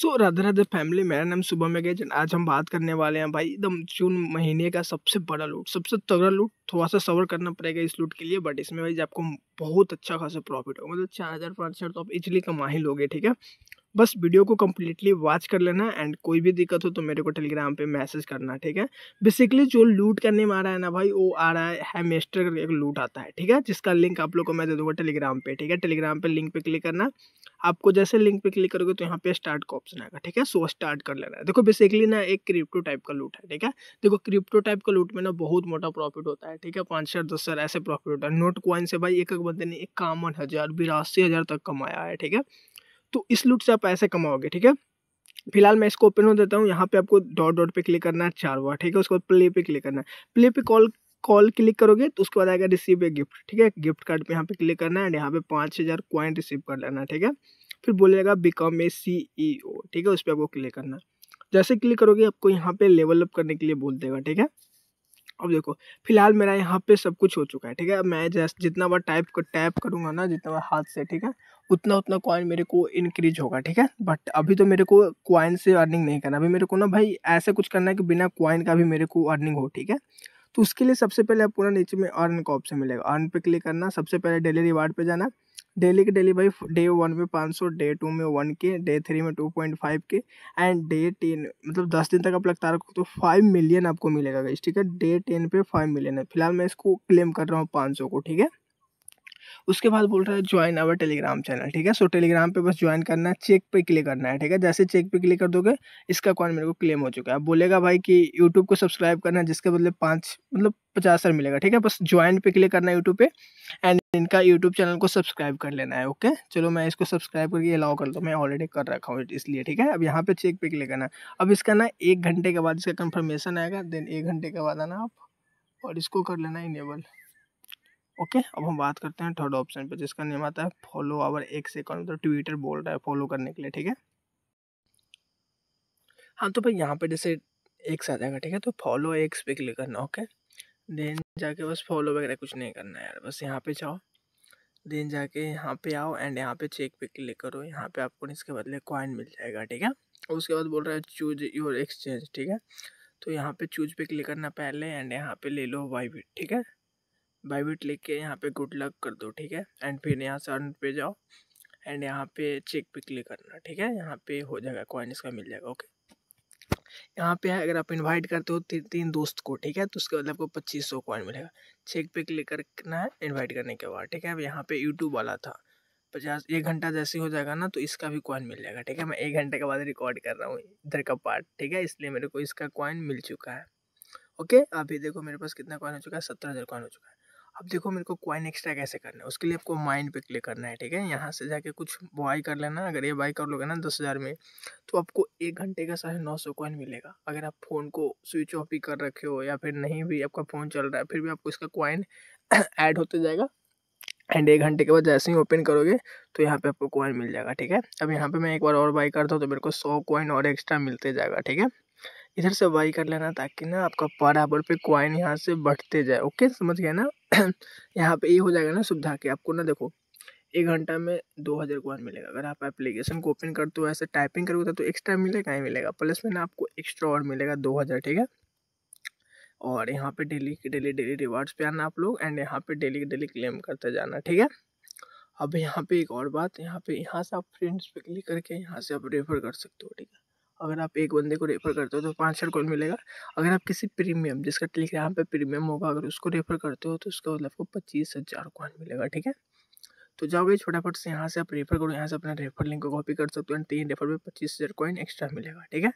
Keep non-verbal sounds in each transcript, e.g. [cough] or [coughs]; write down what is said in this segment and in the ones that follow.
सो Radha Radha family मेरा नाम सुबह में गए आज हम बात करने वाले हैं भाई एकदम जून महीने का सबसे बड़ा लूट सबसे तगड़ा लूट थोड़ा सा सवर करना पड़ेगा इस लूट के लिए बट इसमें भाई आपको बहुत अच्छा खासा प्रॉफिट होगा मतलब चार हज़ार पाँच हज़ार तो आप इजली कमा ही लोगे ठीक है बस वीडियो को कम्प्लीटली वॉच कर लेना एंड कोई भी दिक्कत हो तो मेरे को टेलीग्राम पे मैसेज करना ठीक है बेसिकली जो लूट करने में आ रहा है ना भाई वो आ रहा है मेस्टर एक लूट आता है ठीक है जिसका लिंक आप लोग को मैं दे दूँगा टेलीग्राम पे ठीक है टेलीग्राम पे लिंक पे क्लिक करना आपको जैसे लिंक पे क्लिक करोगे तो यहाँ पे स्टार्ट का ऑप्शन आएगा ठीक है सो स्टार्ट कर लेना है देखो बेसिकली ना एक क्रिप्टो टाइप का लूट है ठीक है देखो क्रिप्टो टाइप का लूट में ना बहुत मोटा प्रॉफिट होता है ठीक है पाँच हजार दस हजार ऐसे प्रॉफिट होता है नोट कॉइन से भाई एक एक बंदे ने इक्यावन हज़ार बिरासी हज़ार तक कमाया है ठीक है तो इस लूट से आप ऐसे कमाओगे ठीक है फिलहाल मैं इसको ओपन हो देता हूँ यहाँ पे आपको डॉट डॉट पे क्लिक करना है चार बार ठीक है उसके बाद प्ले पे क्लिक करना है प्ले पे कॉल कॉल क्लिक करोगे तो उसके बाद आएगा रिसीव ए गिफ्ट ठीक है गिफ्ट कार्ड पे यहाँ पे क्लिक करना है एंड यहाँ पे पाँच हज़ार क्वाइन रिसीव कर लेना ठीक है फिर बोलेगा बिकॉम ए सी ई ओ ठीक है उस पर आपको क्लिक करना है जैसे क्लिक करोगे आपको यहाँ पे लेवल अप करने के लिए बोल देगा ठीक है अब देखो फिलहाल मेरा यहाँ पे सब कुछ हो चुका है ठीक है मैं जैसे जितना बार टाइप कर टाइप करूँगा ना जितना बार हाथ से ठीक है उतना उतना कॉइन मेरे को इंक्रीज होगा ठीक है बट अभी तो मेरे को कॉइन से अर्निंग नहीं करना अभी मेरे को ना भाई ऐसा कुछ करना है कि बिना कॉइन का भी मेरे को अर्निंग हो ठीक है तो उसके लिए सबसे पहले आपको ना नीचे में अर्न का ऑप्शन मिलेगा अर्न पे क्लिक करना सबसे पहले डेली रिवार्ड पे जाना डेली के डेली भाई डे वन में पाँच सौ डे टू में वन के डे थ्री में two point five K and day ten मतलब दस दिन तक आप लगता रखो तो फाइव मिलियन आपको मिलेगा ठीक है डे टेन पे फाइव मिलियन है फिलहाल मैं इसको क्लेम कर रहा हूँ पाँच सौ को ठीक है उसके बाद बोल रहा है ज्वाइन आवर टेलीग्राम चैनल ठीक है सो टेलीग्राम पे बस ज्वाइन करना है चेक पे क्लिक करना है ठीक है जैसे चेक पे क्लिक कर दोगे इसका अकाउंट मेरे को क्लेम हो चुका है बोलेगा भाई कि यूट्यूब को सब्सक्राइब करना है जिसके बदले पाँच मतलब पचास हज़ार मिलेगा ठीक है बस ज्वाइन पे क्लिक करना है यूट्यूब पे एंड इनका यूट्यूब चैनल को सब्सक्राइब कर लेना है ओके चलो मैं इसको सब्सक्राइब करके अलाउ कर दो मैं ऑलरेडी कर रखा हूँ इसलिए ठीक है अब यहाँ पे चेक पे क्लिक करना है अब इसका ना एक घंटे के बाद इसका कंफर्मेशन आएगा देन एक घंटे के बाद आना आप और इसको कर लेना इनेबल ओके अब हम बात करते हैं थर्ड ऑप्शन पे जिसका नेम आता है फॉलो आवर एक सेकंड मतलब ट्विटर बोल रहा है फॉलो करने के लिए ठीक है हाँ तो भाई यहाँ पे जैसे एक आ जाएगा ठीक है तो फॉलो एक्स पे क्लिक करना ओके देन जाके बस फॉलो वगैरह कुछ नहीं करना है यार बस यहाँ पे जाओ देन जाके यहाँ पे आओ एंड यहाँ पे चेक पे क्लिक करो यहाँ पे आपको इसके बदले कॉइन मिल जाएगा ठीक है और उसके बाद बोल रहा है चूज योर एक्सचेंज ठीक है तो यहाँ पे चूज पे क्लिक करना पहले एंड यहाँ पे ले लो वाई ठीक है बाईबिट लिख के यहाँ पे गुड लक कर दो ठीक है एंड फिर यहाँ से अर्न पे जाओ एंड यहाँ पे चेक पे क्लिक करना ठीक है यहाँ पे हो जाएगा कॉइन इसका मिल जाएगा ओके यहाँ पे अगर आप इनवाइट करते हो ती, तीन दोस्त को ठीक है तो उसके बाद आपको पच्चीस सौ कॉइन मिलेगा चेक पे क्लिक करना है इनवाइट करने के बाद ठीक है अब यहाँ पे यूट्यूब वाला था पचास एक घंटा जैसे हो जाएगा ना तो इसका भी कॉइन मिल जाएगा ठीक है मैं एक घंटे के बाद रिकॉर्ड कर रहा हूँ इधर का पार्ट ठीक है इसलिए मेरे को इसका कॉइन मिल चुका है ओके अभी देखो मेरे पास कितना कॉइन हो चुका है सत्रह हज़ार कॉइन हो चुका है अब देखो मेरे को क्वाइन एक्स्ट्रा कैसे करना है उसके लिए आपको माइंड पे क्लिक करना है ठीक है यहाँ से जाके कुछ बाई कर लेना अगर ये बाई कर लोगे ना दस हज़ार में तो आपको एक घंटे का साढ़े नौ सौ कॉइन मिलेगा अगर आप फ़ोन को स्विच ऑफ भी कर रखे हो या फिर नहीं भी आपका फ़ोन चल रहा है फिर भी आपको इसका कॉइन ऐड [coughs] होते जाएगा एंड एक घंटे के बाद जैसे ही ओपन करोगे तो यहाँ पे आपको कॉइन मिल जाएगा ठीक है अब यहाँ पे मैं एक बार और बाई करता हूँ तो मेरे को सौ कॉइन और एक्स्ट्रा मिलते जाएगा ठीक है इधर से बाई कर लेना ताकि ना आपका बराबर पे क्वाइन यहाँ से बढ़ते जाए ओके समझ गए ना [clears throat] यहाँ पे ये हो जाएगा ना सुविधा के आपको ना देखो एक घंटा में दो हज़ार कॉइन मिलेगा अगर आप एप्लीकेशन को ओपन करते हो ऐसे टाइपिंग करोगे तो एक्स्ट्रा तो मिलेगा ही मिलेगा प्लस में ना आपको एक्स्ट्रा और मिलेगा दो हज़ार ठीक है और यहाँ पर डेली डेली डेली रिवार्ड्स पे आना आप लोग एंड यहाँ पर डेली डेली क्लेम करते जाना ठीक है अब यहाँ पे एक और बात यहाँ पे यहाँ से आप फ्रेंड्स पे क्लिक करके यहाँ से आप रेफर कर सकते हो ठीक है अगर आप एक बंदे को रेफ़र करते हो तो पाँच हज़ार कॉइन मिलेगा अगर आप किसी प्रीमियम जिसका टेलीग्राम पे प्रीमियम होगा अगर उसको रेफ़र करते हो तो उसका मतलब आपको पच्चीस हज़ार कॉइन मिलेगा ठीक है तो जाओगे फटाफट से यहाँ से आप रेफ़र करो यहाँ से अपना रेफ़र लिंक को कॉपी कर सकते हो तीन रेफ़र पर पच्चीस हज़ार कॉइन एक्स्ट्रा मिलेगा ठीक है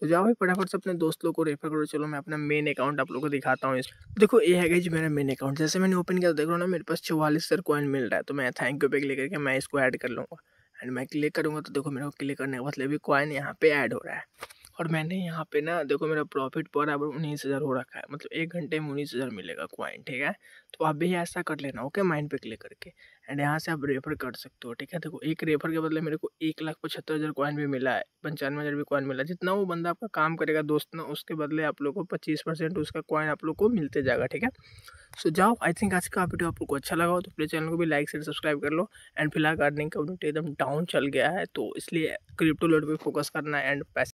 तो जाओ भाई फटाफट से अपने दोस्तों को रेफर करो चलो मैं अपना मेन अकाउंट आप लोगों को दिखाता हूँ इस देखो ये है जी मेरा मेन अकाउंट जैसे मैंने ओपन किया तो देख रहा हूँ ना मेरे पास चौवालीस हजार कॉइन मिल रहा है तो मैं थैंक यू पे क्लिक करके मैं इसको ऐड कर लूँगा एंड मैं क्लिक करूँगा तो देखो मेरे को क्लिक करने का मतलब भी कॉइन यहाँ पे ऐड हो रहा है और मैंने यहाँ पे ना देखो मेरा प्रॉफिट बराबर उन्नीस हज़ार हो रखा है मतलब एक घंटे में उन्नीस हज़ार मिलेगा क्वाइन ठीक है तो आप भी ऐसा कर लेना ओके माइंड पे क्लिक करके एंड यहाँ से आप रेफर कर सकते हो ठीक है देखो एक रेफर के बदले मेरे को एक लाख पचहत्तर हज़ार कॉइन भी मिला है पंचानवे हज़ार भी कॉइन मिला जितना वो बंदा आपका काम करेगा दोस्त ना उसके बदले आप लोग को पच्चीस परसेंट उसका कॉइन आप लोग को मिलते जाएगा ठीक है सो जाओ आई थिंक आज का वीडियो आप लोग को अच्छा लगा हो तो प्ले चैनल को भी लाइक शेयर सब्सक्राइब कर लो एंड फिलहाल गार्डनिंग का एकदम डाउन चल गया है तो इसलिए क्रिप्टो लोड पर फोकस करना एंड पैसे